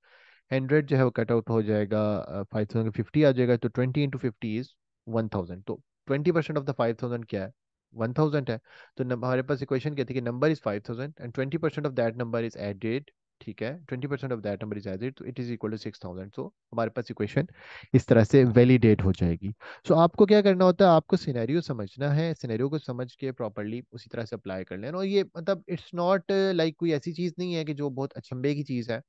hundred जो है वो कट आउट हो जाएगा फाइव थाउजेंड फिफ्टी आ जाएगा तो twenty into fifty is one thousand तो twenty percent of the five thousand क्या है वन थाउजेंड है तो हमारे पास इक्वेशन क्या थी कि number is five thousand and twenty percent of that number is added ठीक है twenty percent of that number is added तो it is equal to six thousand so हमारे पास इक्वेशन इस तरह से वैलिडेट हो जाएगी सो so, आपको क्या करना होता है आपको सिनेरियो समझना है सिनेरियो को समझ के प्रॉपरली उसी तरह से अप्लाई कर लेना और ये मतलब इट्स नॉट लाइक कोई ऐसी चीज़ नहीं है कि जो बहुत अचंभे की चीज़ है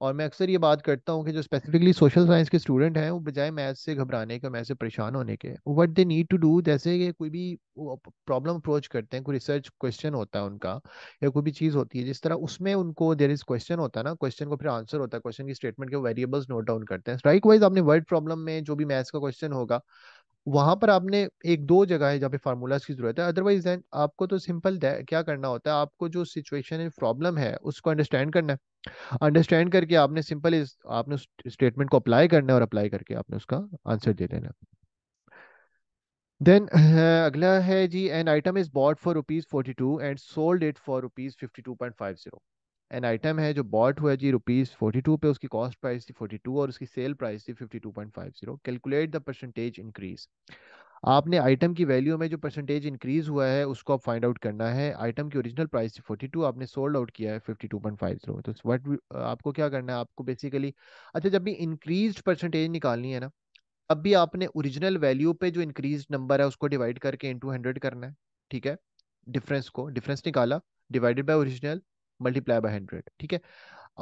और मैं अक्सर ये बात करता हूँ कि जो स्पेसिफिकली सोशल साइंस के स्टूडेंट हैं वो बजाय मैथ से घबराने के मैथ से परेशान होने के what they need to do जैसे कि कोई भी प्रॉब्लम अप्रोच करते हैं कोई रिसर्च क्वेश्चन होता है उनका या कोई भी चीज़ होती है जिस तरह उसमें उनको देर इज क्वेश्चन होता है ना क्वेश्चन को फिर आंसर होता है क्वेश्चन की स्टेटमेंट के वेरिएबल्स नोट डाउन करते हैं राइट वाइज आपने वर्ड प्रॉब्लम में जो भी मैथ्स का क्वेश्चन होगा वहां पर आपने एक दो जगह है जहाँ पे फार्मूलाज की जरूरत है अदरवाइज देन आपको तो सिंपल क्या करना होता है आपको जो सिचुएशन है प्रॉब्लम है उसको अंडरस्टैंड करना है अंडरस्टैंड करके आपने सिंपल इस आपने उस स्टेटमेंट को अप्लाई करना है और अप्लाई करके आपने उसका आंसर दे देना देन uh, अगला है जी an item is bought for rupees forty two and sold it for rupees fifty two point five zero an item है जो बॉट हुआ जी रुपीज़ फोर्टी टू पे उसकी कॉस्ट प्राइस थी फोर्टी टू और उसकी सेल प्राइस थी fifty two point five zero calculate the percentage increase आपने आइटम की वैल्यू में जो परसेंटेज इंक्रीज हुआ है उसको आप फाइंड आउट करना है आइटम की ओरिजिनल प्राइस थी 42 आपने सोल्ड आउट किया है 52.50 तो व्हाट आपको क्या करना है आपको बेसिकली अच्छा जब भी इंक्रीज परसेंटेज निकालनी है ना अब भी आपने ओरिजिनल वैल्यू पे जो इंक्रीज नंबर है उसको डिवाइड करके इंटू हंड्रेड करना है ठीक है डिफरेंस को डिफरेंस निकाला divided by original multiply by hundred ठीक है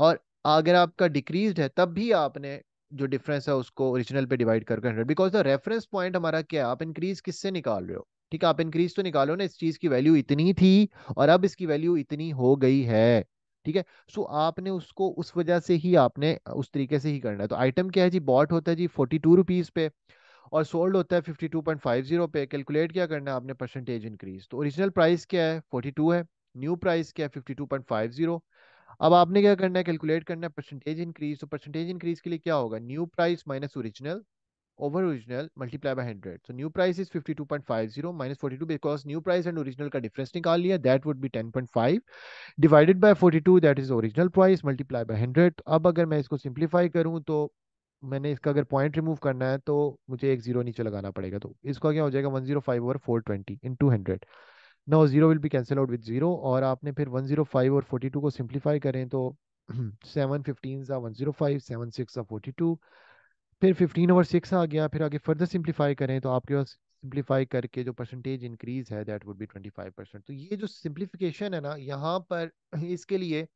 और अगर आपका डिक्रीज है तब भी आपने जो डिफरेंस है उसको ओरिजिनल पे डिवाइड करके hundred because the reference point हमारा क्या है आप इंक्रीज किससे निकाल रहे हो ठीक है आप इंक्रीज तो निकालो ना इस चीज की वैल्यू इतनी थी और अब इसकी वैल्यू इतनी हो गई है ठीक है सो आपने उसको उस वजह से ही आपने उस तरीके से ही करना है तो आइटम क्या है जी बॉट होता है जी फोर्टी टू रुपीज पे और सोल्ड होता है fifty two point five zero पे कैलकुलेट क्या करना है आपने परसेंटेज इंक्रीज तो ओरिजिनल प्राइस क्या है फोर्टी टू है न्यू प्राइस क्या है 52.50 अब आपने क्या करना है कैलकुलेट करना है परसेंटेज इंक्रीज तो परसेंटेज इंक्रीज के लिए क्या होगा new price minus original over original multiply by 100 तो new price is 52.50 minus 42 because new price and original का डिफरेंस निकाल लिया that would be 10.5 divided by 42 that is original price multiply by 100 अब अगर मैं इसको सिंपलीफाई करूं तो मैंने इसका अगर पॉइंट रिमूव करना है तो मुझे एक जीरो नीचे लगाना पड़ेगा तो इसका क्या हो जाएगा 105 over 420 into 100 now zero will be cancel out with zero और आपने फिर वन जीरो फाइव और फोर्टी टू को सिंप्लीफाई करें तो सेवन फिफ्टीन सा one zero five seven six सा फोर्टी टू फिर फिफ्टीन ओवर सिक्स आ गया फिर आगे फर्दर सिंप्लीफाई करें तो आपके पास सिंप्लीफाई करके जो परसेंटेज इंक्रीज है that would be twenty five percent तो ये जो सिंप्लीफिकेशन है ना यहाँ पर इसके लिए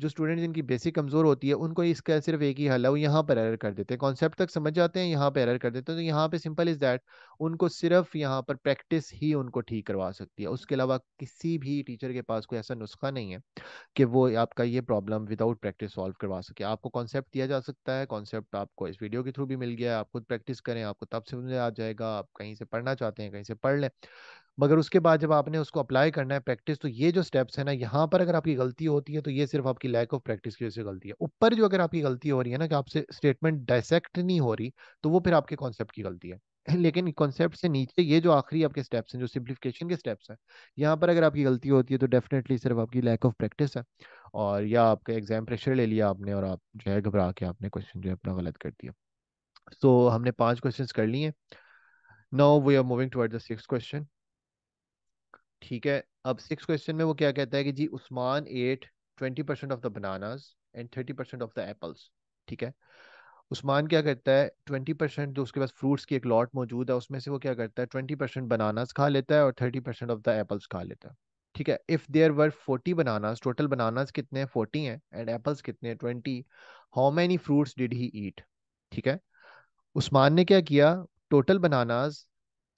जो स्टूडेंट जिनकी बेसिक कमज़ोर होती है उनको इसका सिर्फ एक ही हल है वो यहाँ पर एरर कर देते हैं कॉन्सेप्ट तक समझ जाते हैं यहाँ पर एरर कर देते हैं तो यहाँ पे सिंपल इज़ दैट उनको सिर्फ यहाँ पर प्रैक्टिस ही उनको ठीक करवा सकती है उसके अलावा किसी भी टीचर के पास कोई ऐसा नुस्खा नहीं है कि वो आपका ये प्रॉब्लम विदाउट प्रैक्टिस सॉल्व करवा सके आपको कॉन्सेप्ट दिया जा सकता है कॉन्सेप्ट आपको इस वीडियो के थ्रू भी मिल गया है आप खुद प्रैक्टिस करें आपको तब समझ आ जाएगा आप कहीं से पढ़ना चाहते हैं कहीं से पढ़ लें मगर उसके बाद जब आपने उसको अप्लाई करना है प्रैक्टिस तो ये जो स्टेप्स है ना यहाँ पर अगर आपकी गलती होती है तो ये सिर्फ आपकी लैक ऑफ प्रैक्टिस की वजह से गलती है ऊपर जो अगर आपकी गलती हो रही है ना कि आपसे स्टेटमेंट डायसेक्ट नहीं हो रही तो वो फिर आपके कॉन्सेप्ट की गलती है लेकिन कॉन्सेप्ट से नीचे ये जो आखिरी आपके स्टेप्स हैं जो सिंप्लीफिकेशन के स्टेप्स हैं यहाँ पर अगर आपकी गलती होती है तो डेफिनेटली सिर्फ आपकी लैक ऑफ प्रैक्टिस है और या आपका एग्जाम प्रेशर ले लिया आपने और आप जो है घबरा के आपने क्वेश्चन जो है अपना गलत कर दिया सो so, हमने पांच क्वेश्चन कर लिए now we are moving toward the six question ठीक है अब सिक्स क्वेश्चन में वो क्या कहता है कि जी Usman ate twenty percent of the bananas and thirty percent of the apples ठीक है उस्मान क्या करता है ट्वेंटी परसेंट जो उसके पास फ्रूट्स की एक लॉट मौजूद है उसमें से वो क्या करता है ट्वेंटी परसेंट बनाना खा लेता है और thirty percent of the apples खा लेता है ठीक है if there were forty banana total banana कितने फोर्टी हैं एंड एप्पल्स कितने twenty how many fruits did he eat ठीक है उस्मान ने क्या किया टोटल बनानाज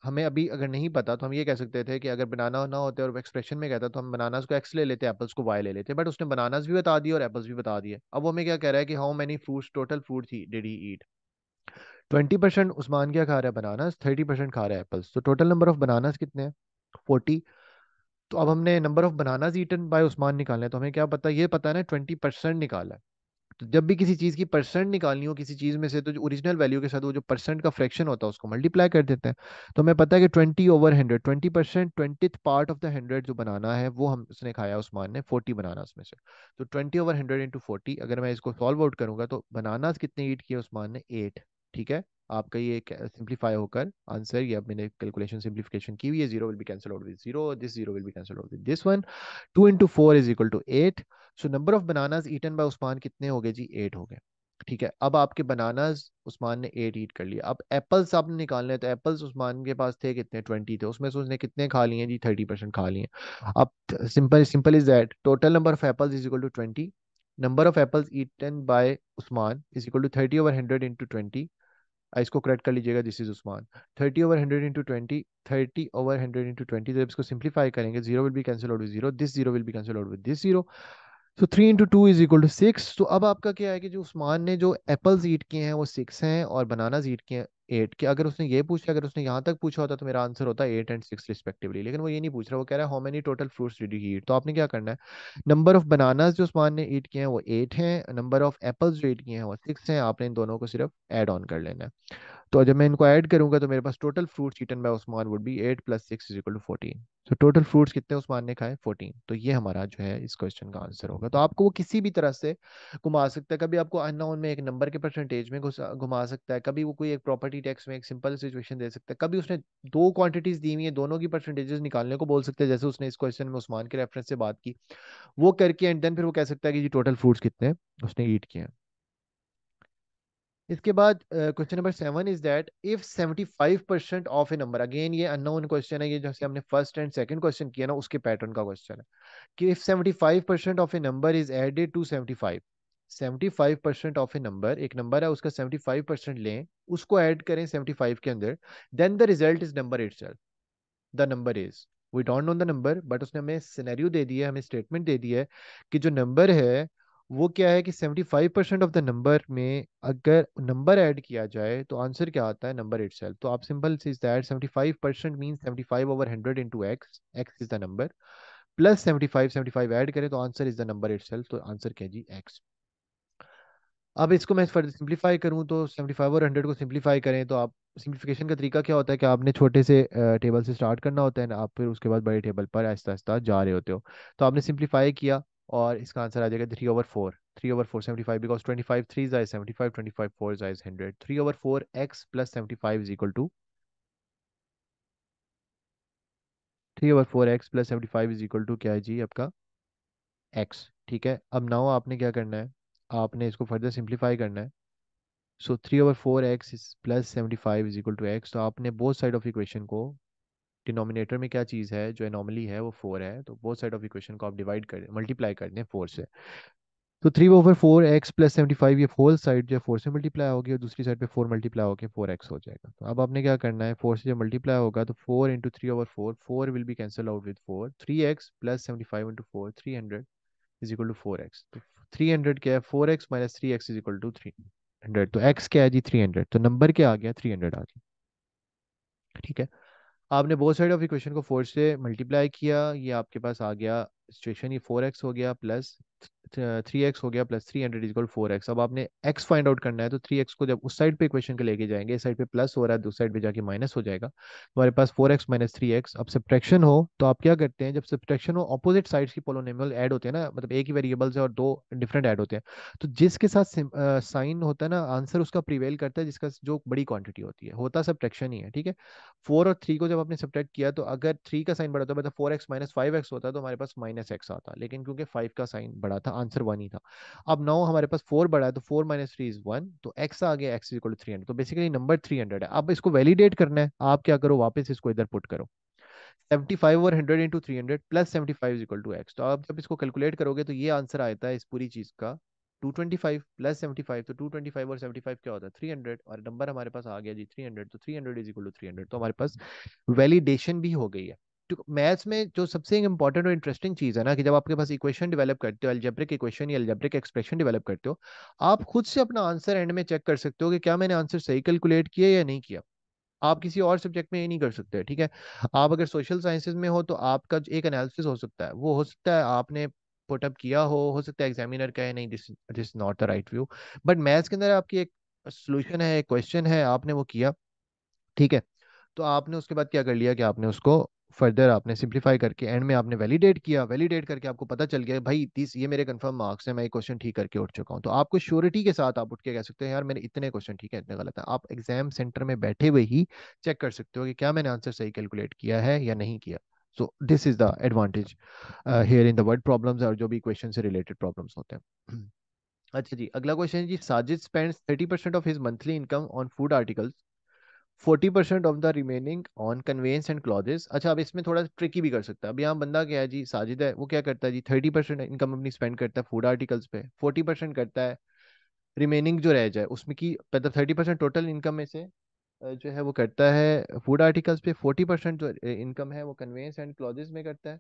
हमें अभी अगर नहीं पता तो हम ये कह सकते थे कि अगर बनाना ना होते और एक्सप्रेशन में कहता तो हम बनानास को एक्स ले लेते एप्पल्स को वाई ले लेते बट उसने बनाना भी बता दिए और एप्पल्स भी बता दिए अब वो हमें क्या कह रहा है कि how many fruits total fruit थी did he eat twenty percent Usman क्या खा रहा है बनाना थर्टी परसेंट खा रहा है एप्पल्स तो टोटल नंबर ऑफ बनाना कितने हैं फोर्टी तो अब हमने number of bananas eaten by Usman निकालना है तो हमें क्या पता ये पता है ना ट्वेंटी परसेंट निकाला है तो जब भी किसी चीज़ की परसेंट निकालनी हो किसी चीज़ में से तो ओरिजिनल वैल्यू के साथ वो जो परसेंट का फ्रैक्शन होता है उसको मल्टीप्लाई कर देते हैं तो हमें पता है कि twenty over hundred twenty percent twenty part of the hundred जो बनाना है वो हम उसने खाया उस्मान ने फोर्टी बनाना उसमें से तो twenty over hundred into forty अगर मैं इसको सॉल्व आउट करूंगा तो बनाना कितने ईट किए उस्मान ने एट ठीक है आपका ये सिंप्लीफाई होकर आंसर या मैंने कैलकुलेशन सिंप्लीफिकेशन की हुई है zero will be cancel out with zero this zero will be cancel out with this one two into four is equal to eight so number of bananas eaten by Usman कितने हो गए जी eight हो गए ठीक है अब आपके बनानाज उस्मान ने एट ईट कर लिया अब एप्पल्स आपने निकालने तो एप्पल्स उस्मान के पास थे कितने ट्वेंटी थे उसमें से उसने कितने खा लिए जी थर्टी परसेंट खा लिए अब simple simple is that total number of apples is equal to twenty number of apples eaten by Usman is equal to thirty over hundred into twenty इसको करेक्ट कर लीजिएगा this is Usman thirty over hundred into twenty thirty over hundred into twenty जब इसको simplify करेंगे zero will be cancel out with zero this zero will be cancel out with this zero so three into two is equal to six तो अब आपका क्या है कि जो उस्मान ने जो एप्पल्स ईट किए हैं वो सिक्स हैं और बनाना ईट किए हैं एट कि अगर उसने ये पूछा अगर उसने यहाँ तक पूछा होता तो मेरा आंसर होता है एट एंड सिक्स रिस्पेक्टिवली लेकिन वो ये नहीं पूछ रहा वो कह रहा है how many total fruits did you eat तो आपने क्या करना है नंबर ऑफ बनानास जो उस्मान ने ईट किए हैं वो एट हैं नंबर ऑफ एप्पल्स जो ईट किए हैं वो सिक्स हैं आपने इन दोनों को सिर्फ एड ऑन कर लेना है तो जब मैं इनको ऐड करूंगा तो मेरे पास total fruits eaten by Usman would be eight plus six is equal to fourteen तो टोटल फ्रूट्स कितने उस्मान ने खाए फोर्टीन तो ये हमारा जो है इस क्वेश्चन का आंसर होगा तो आपको वो किसी भी तरह से घुमा सकता है कभी आपको अननोन में एक नंबर के परसेंटेज में घुमा सकता है कभी वो कोई एक प्रॉपर्टी टैक्स में एक सिंपल सिचुएशन दे सकता है कभी उसने दो क्वांटिटीज दी हुई है दोनों की परसेंटेजेस निकालने को बोल सकते हैं जैसे उसने इस क्वेश्चन में उस्मान के रेफरेंस से बात की वो करके एंड देन फिर वो कह सकता है कि जी टोटल फ्रूट्स कितने उसने ईट किए हैं इसके बाद question number seven is that if seventy five percent of a number again ये अनोन क्वेश्चन है ये जैसे हमने फर्स्ट एंड सेकंड क्वेश्चन किया ना उसके पैटर्न का क्वेश्चन है कि if seventy five percent of a number is added to seventy five seventy five percent of a number एक नंबर है उसका सेवेंटी फाइव परसेंट लें उसको ऐड करें सेवेंटी फाइव के अंदर then the result is number itself the number is we don't know the number but उसने हमें सिनेरियो दे दिया हमें स्टेटमेंट दे दिया है कि जो नंबर है वो क्या है कि 75% परसेंट ऑफ द नंबर में अगर नंबर ऐड किया जाए तो आंसर क्या आता है नंबर इट तो आप simple is that 75% percent mean seventy five over hundred into X X is the number plus 75 75 five add करें तो answer is the number it तो आंसर क्या जी एक्स अब इसको मैं फर्दर सिंप्लीफाई करूँ तो 75 और 100 को सिंप्लीफाई करें तो आप सिंप्लीफिकेशन का तरीका क्या होता है कि आपने छोटे से टेबल से स्टार्ट करना होता है ना आप फिर उसके बाद बड़े टेबल पर आहिस्ता आहिस्ता जा रहे होते हो तो आपने सिंप्लीफाई किया और इसका आंसर आ जाएगा three over four three over four seventy five because twenty five three जाए seventy five twenty five four जाए hundred three over four X plus seventy five is equal to three over four X plus seventy five is equal to क्या है जी आपका x ठीक है अब now आपने क्या करना है आपने इसको फर्दर सिंप्लीफाई करना है so three over four X plus seventy five is equal to x तो आपने बोथ साइड ऑफ इक्वेशन को डिनोमिनेटर में क्या चीज़ है जो एनॉमली है वो फोर है तो बोथ साइड ऑफ इक्वेशन को आप डिवाइड कर मल्टीप्लाई कर दें फोर से तो three over four X plus seventy five ये फोर साइड जो है फोर से मल्टीप्लाई होगी और दूसरी साइड पे फोर मल्टीप्लाई होकर फोर एक्स हो जाएगा तो अब आपने क्या करना है फोर से जब मल्टीप्लाई होगा तो four into three over four four will be cancel out with four three x plus seventy five into four three hundred is equal to four x तो थ्री हंड्रेड क्या है four x minus three x is equal to three hundred तो x क्या है जी three hundred तो number क्या आ गया थ्री हंड्रेड आ गया ठीक है आपने बोथ साइड ऑफ इक्वेशन को फोर से मल्टीप्लाई किया ये आपके पास आ गया सिचुएशन ये फोर एक्स हो गया प्लस थ्री एक्स हो गया plus three hundred is equal four x अब आपने एक्स फाइंड आउट करना है तो थ्री एक्स को जब उस साइड पे इक्वेशन के लेके जाएंगे इस साइड पे प्लस हो रहा है दूसरी साइड पे जाके माइनस हो जाएगा हमारे पास four x minus three x अब सब्ट्रैक्शन हो तो आप क्या करते हैं जब सब्ट्रैक्शन हो अपोजिट साइड्स की पोलोनेमल ऐड होते हैं ना मतलब एक ही वेरिएबल्स है और दो डिफरेंट ऐड होते हैं तो जिसके साथ साइन uh, होता है ना आंसर उसका प्रिवेल करता है जिसका जो बड़ी क्वान्टिटी होती है होता सब्ट्रैक्शन ही है ठीक है फोर और थ्री को जब आपने सब्ट्रैक्ट किया तो अगर थ्री का साइन बड़ा होता है मतलब four x minus five x होता है तो हमारे पास माइनस माइनस एक्स आता लेकिन क्योंकि फाइव का साइन बड़ा था आंसर वन ही था अब नौ हमारे पास फोर बड़ा है तो four minus three is one तो एक्स आ गया एक्स इक्वल थ्री हंड्रेड तो बेसिकली नंबर थ्री हंड्रेड है अब इसको वैलिडेट करना है आप क्या करो वापस इसको इधर पुट करो 75 और 100 into three hundred plus seventy five equal to x तो आप जब इसको कैलकुलेट करोगे तो ये आंसर आता है इस पूरी चीज़ का 225 प्लस 75 तो 225 और 75 क्या होता है 300 और नंबर हमारे पास आ गया जी 300 तो 300 इज इक्वल टू 300 तो हमारे पास वैलिडेशन भी हो गई है मैथ्स में जो सबसे इंपॉर्टेंट और इंटरेस्टिंग चीज़ है ना कि जब आपके पास इक्वेशन डेवलप करते हो एल्जेब्रिक इक्वेशन या एल्जेब्रिक एक्सप्रेशन डेवलप करते हो आप खुद से अपना आंसर एंड में चेक कर सकते हो कि क्या मैंने आंसर सही कैलकुलेट किया या नहीं किया आप किसी और सब्जेक्ट में ये नहीं कर सकते ठीक है आप अगर सोशल साइंसेज में हो तो आपका एक एनालिसिस हो सकता है वो हो सकता है आपने पुटअप किया हो हो सकता है एग्जामिनर कहे नहीं this this not the right view but maths के अंदर आपकी एक सोल्यूशन है एक क्वेश्चन है आपने वो किया ठीक है तो आपने उसके बाद क्या कर लिया कि आपने उसको फर्दर आपने सिंप्लीफाई करके एंड में आपने वैलिडेट किया वैलिडेट करके आपको पता चल गया भाई तीस ये मेरे कंफर्म मार्क्स हैं मैं ये क्वेश्चन ठीक करके उठ चुका हूँ तो आपको श्योरिटी के साथ आप उठ के कह सकते हैं यार मेरे इतने क्वेश्चन ठीक है इतने गलत है आप एग्जाम सेंटर में बैठे हुए ही चेक कर सकते हो कि क्या मैंने आंसर सही कैलकुलेट किया है या नहीं किया so this is the advantage here in the word और जो भी क्वेश्चन से रिलेटेड प्रॉब्लम होते हैं अच्छा जी अगला क्वेश्चन जी Sajid spends thirty percent of his monthly income on food articles forty percent of the remaining on conveyance and clothes अच्छा अब इसमें थोड़ा ट्रिकी भी कर सकता है अभी यहाँ बंदा क्या है जी साजिद है वो क्या करता है जी थर्टी परसेंट इनकम अपनी स्पेंड करता है फूड आर्टिकल्स पे फोर्टी परसेंट करता है रिमेनिंग जो रह जाए उसमें की मतलब थर्टी परसेंट टोटल इनकम में से जो है वो करता है फूड आर्टिकल्स पे फोर्टी परसेंट जो इनकम है वो कन्वेंस एंड क्लॉजेस में करता है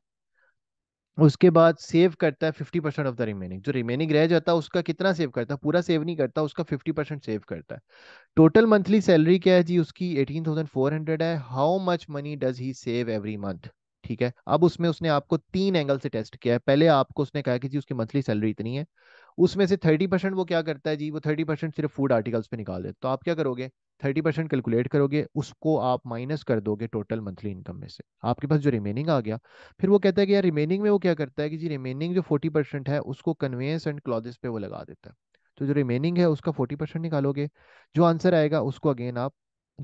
उसके बाद सेव करता है fifty percent of the remaining जो रिमेनिंग रह जाता है उसका कितना सेव करता है पूरा सेव नहीं करता उसका फिफ्टी परसेंट सेव करता है टोटल मंथली सैलरी क्या है जी उसकी एटीन थाउजेंड फोर हंड्रेड है how much money does he save every month ठीक है अब उसमें उसने आपको तीन एंगल से टेस्ट किया है पहले आपको उसने कहा कि जी उसकी मंथली सैलरी इतनी है उसमें से थर्टी परसेंट वो क्या करता है जी वो थर्टी परसेंट सिर्फ फूड आर्टिकल्स पे निकाल दे तो आप क्या करोगे थर्टी परसेंट कैलकुलेट करोगे उसको आप माइनस कर दोगे टोटल मंथली इनकम में से आपके पास जो रिमेनिंग आ गया फिर वो कहता है कि यार रिमेनिंग में वो क्या करता है कि जी रिमेनिंग जो फोर्टी परसेंट है उसको कन्वेंस एंड क्लॉजेस पे वो लगा देता है तो जो रिमेनिंग है उसका फोर्टी परसेंट निकालोगे जो आंसर आएगा उसको अगेन आप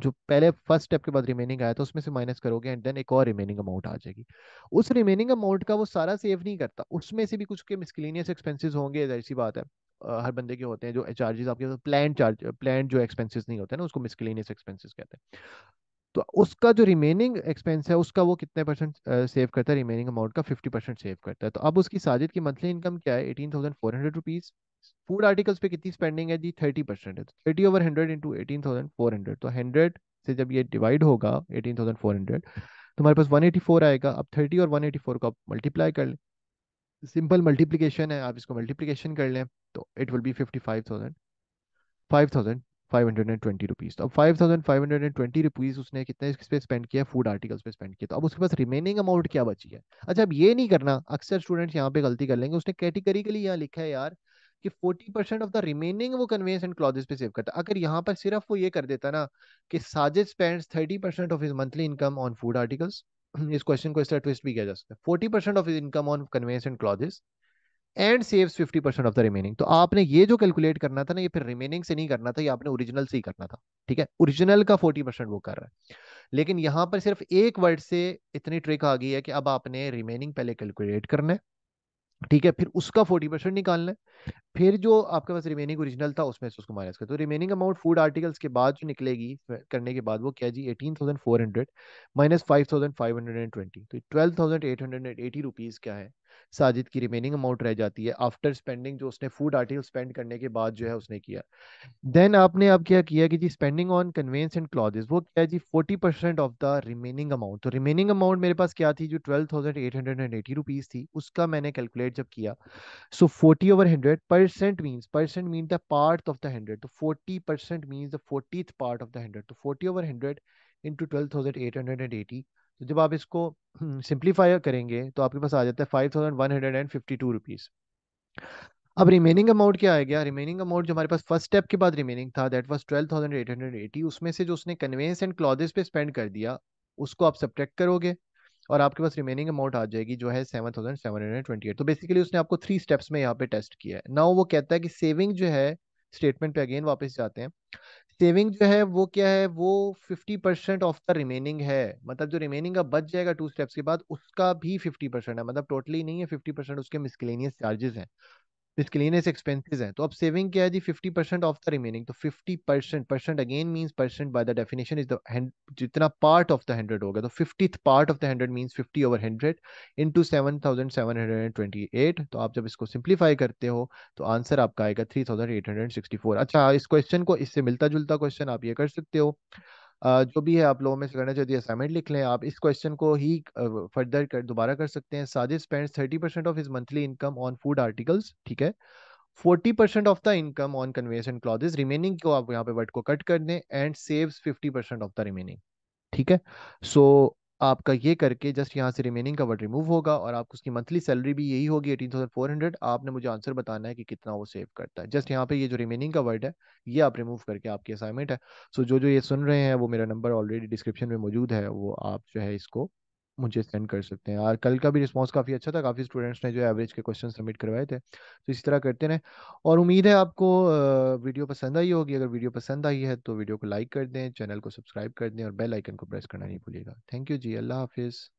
जो पहले फर्स्ट स्टेप के बाद रिमेनिंग आया था उसमें से माइनस करोगे एंड देन एक और रिमेनिंग अमाउंट आ जाएगी उस रिमेनिंग अमाउंट का वो सारा सेव नहीं करता उसमें से भी कुछ के मिसक्लिनियस एक्सपेंसिस होंगे ऐसी बात है हर बंदे के होते हैं जो चार्जेस आपके प्लान चार्ज प्लान जो एक्सपेंसिस नहीं होते हैं ना उसको मिसक्लिनियस एक्सपेंसिस कहते हैं तो उसका जो रिमेनिंग एक्सपेंस है उसका वो कितने परसेंट सेव करता है रिमेनिंग अमाउंट का फिफ्टी परसेंट सेव करता है तो अब उसकी साजिद की मंथली इनकम क्या है eighteen thousand four hundred rupees food articles पे कितनी स्पेंडिंग है जी थर्टी परसेंट है thirty over hundred into eighteen thousand four hundred तो हंड्रेड तो से जब ये डिवाइड होगा एटीन थाउजेंड फोर हंड्रेड तो हमारे पास वन एटी फोर आएगा अब थर्टी और वन एटी फोर को आप मल्टीप्लाई कर लें सिंपल मल्टीप्लीकेशन है आप इसको मल्टीप्लीकेशन कर लें तो it will be fifty five thousand five thousand 520 rupees तो अब 5520 रुपीस उसने कितने इस पे स्पेंड किया फूड आर्टिकल्स पे स्पेंड किया तो अब उसके पास रिमेनिंग अमाउंट क्या बची है अच्छा अब ये नहीं करना अक्सर स्टूडेंट्स यहाँ पे गलती कर लेंगे उसने कैटेगरी के लिए यहाँ लिखा है यार कि 40 ऑफ द रिमेनिंग वो कन्वेंस एंड क्लॉजेस पे सेव करता अगर यहाँ पर सिर्फ वो ये कर देता ना कि Sajid spend 30 of his monthly income on food articles इस क्वेश्चन को इस तरह ट्विस्ट भी किया जा सकता है 40 of his income on conveyance and clothes and saves fifty percent of the remaining तो आपने ये जो कैलकुलेट करना था ना ये फिर रिमेनिंग से नहीं करना था ये आपने ओरिजिनल से ही करना था ठीक है ओरिजिनल का फोर्टी परसेंट वो कर रहा है लेकिन यहाँ पर सिर्फ एक वर्ड से इतनी ट्रिक आ गई है कि अब आपने रिमेनिंग पहले कैलकुलेट करना है ठीक है फिर उसका फोर्टी परसेंट निकालना है फिर जो आपके पास रिमेनिंग ओरिजिनल था उसमें से उसको माइनस कर तो रिमेनिंग अमाउंट फूड आर्टिकल्स के बाद जो निकलेगी करने के बाद वो क्या जी eighteen thousand four hundred minus five thousand five hundred and twenty तो twelve thousand eight hundred and eighty rupees क्या है साजिद की रिमेनिंग अमाउंट रह जाती है आफ्टर स्पेंडिंग जो उसने फूड आर्टिकल स्पेंड करने के बाद जो है उसने किया देन आपने अब क्या किया कि जी spending on conveyance and clothes वो क्या जी forty percent of the remaining amount तो रिमेनिंग अमाउंट मेरे पास क्या थी जो twelve thousand eight hundred and eighty rupees थी उसका मैंने कैलकुलेट जब किया सो फोर्टी ओवर हंड्रेड पर percent percent the part of the hundred तो forty percent the the so part of the hundred तो forty over hundred 100 twelve thousand eight hundred and eighty तो जब आप इसको सिंप्लीफाई करेंगे तो आपके पास आ जाता है five thousand one hundred and fifty two rupees अब रिमेनिंग अमाउंट क्या गया रिमेनिंग अमाउंट जो हमारे पास फर्स्ट स्टेप के बाद रिमेनिंग था दैट वाज एटी उसमें से जो उसने कन्वेंस एंड क्लॉजेस पे स्पेंड कर दिया उसको आप सब्ट्रैक्ट करोगे और आपके पास रिमेनिंग अमाउंट आ जाएगी जो है seven thousand seven hundred twenty eight तो बेसिकली उसने आपको थ्री स्टेप्स में यहाँ पे टेस्ट किया है नाउ वो कहता है कि सेविंग जो है स्टेटमेंट पे अगेन वापस जाते हैं सेविंग जो है वो क्या है वो fifty percent of the remaining है मतलब जो रिमेनिंग का बच जाएगा टू स्टेप्स के बाद उसका भी फिफ्टी परसेंट है मतलब टोटली नहीं है फिफ्टी परसेंट उसके मिसकलेनियस चार्जेस हैं इसके एक्सपेंसेस हैं तो अब सेविंग क्या है जी fifty percent of the remaining तो fifty percent percent again mean percent by the definition is the जितना पार्ट ऑफ द हंड्रेड होगा तो fifty part of the hundred mean fifty over hundred into seven thousand seven hundred and twenty eight तो आप जब इसको simplify करते हो तो आंसर आपका आएगा three thousand eight hundred sixty four अच्छा इस क्वेश्चन को इससे मिलता जुलता क्वेश्चन आप ये कर सकते हो जो भी है आप लोगों में से करना चाहते असाइनमेंट लिख लें आप इस क्वेश्चन को ही फर्दर कर दोबारा कर सकते हैं Sajid spends thirty percent of his monthly income on food articles ठीक है forty percent of the income on conveyance and clothes remaining को आप यहाँ पे वर्ड को कट कर दें and saves fifty percent of the remaining ठीक है सो आपका ये करके जस्ट यहाँ से रिमेनिंग का वर्ड रिमूव होगा और आपको उसकी मंथली सैलरी भी यही होगी एटीन थाउजेंड फोर हंड्रेड आपने मुझे आंसर बताना है कि कितना वो सेव करता है जस्ट यहाँ पे ये जो रिमेनिंग का वर्ड है ये आप रिमूव करके आपकी असाइनमेंट है सो so, जो जो ये सुन रहे हैं वो मेरा नंबर ऑलरेडी डिस्क्रिप्शन में मौजूद है वो आप जो है इसको मुझे सेंड कर सकते हैं और कल का भी रिस्पांस काफ़ी अच्छा था काफ़ी स्टूडेंट्स ने जो एवरेज के क्वेश्चन सबमिट करवाए थे तो इसी तरह करते रहें और उम्मीद है आपको वीडियो पसंद आई होगी अगर वीडियो पसंद आई है तो वीडियो को लाइक कर दें चैनल को सब्सक्राइब कर दें और बेल आइकन को प्रेस करना नहीं भूलिएगा थैंक यू जी अल्लाह हाफिज़